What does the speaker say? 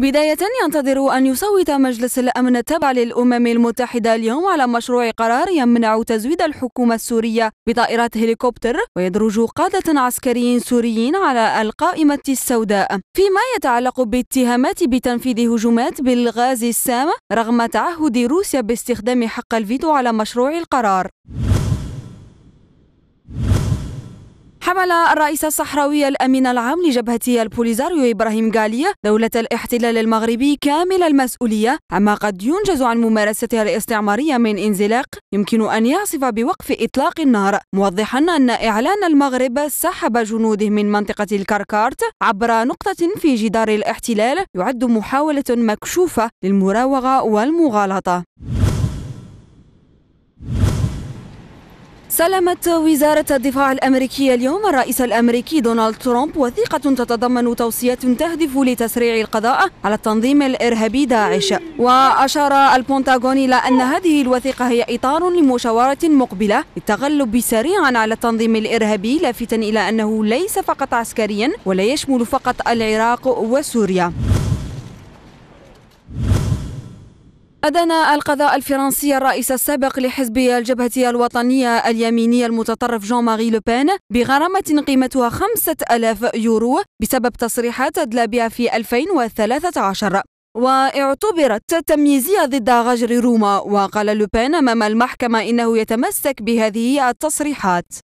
بداية ينتظر أن يصوت مجلس الأمن التابع للأمم المتحدة اليوم على مشروع قرار يمنع تزويد الحكومة السورية بطائرات هليكوبتر ويدرج قادة عسكريين سوريين على القائمة السوداء فيما يتعلق باتهامات بتنفيذ هجومات بالغاز السام رغم تعهد روسيا باستخدام حق الفيتو على مشروع القرار حمل الرئيس الصحراوي الأمين العام لجبهة البوليزاريو إبراهيم غالي دولة الاحتلال المغربي كامل المسؤولية عما قد ينجز عن ممارستها الاستعمارية من انزلاق يمكن أن يعصف بوقف إطلاق النار موضحا أن إعلان المغرب سحب جنوده من منطقة الكركارت عبر نقطة في جدار الاحتلال يعد محاولة مكشوفة للمراوغة والمغالطة سلمت وزارة الدفاع الأمريكية اليوم الرئيس الأمريكي دونالد ترامب وثيقة تتضمن توصيات تهدف لتسريع القضاء على التنظيم الإرهابي داعش وأشار البنتاغون إلى أن هذه الوثيقة هي إطار لمشاورة مقبلة للتغلب سريعا على التنظيم الإرهابي لافتا إلى أنه ليس فقط عسكريا ولا يشمل فقط العراق وسوريا أدان القضاء الفرنسي الرئيس السابق لحزب الجبهة الوطنية اليمينية المتطرف جون ماري لوبين بغرامة قيمتها 5000 يورو بسبب تصريحات أدلى بها في 2013 واعتبرت تمييزية ضد غجر روما وقال لوبين أمام المحكمة إنه يتمسك بهذه التصريحات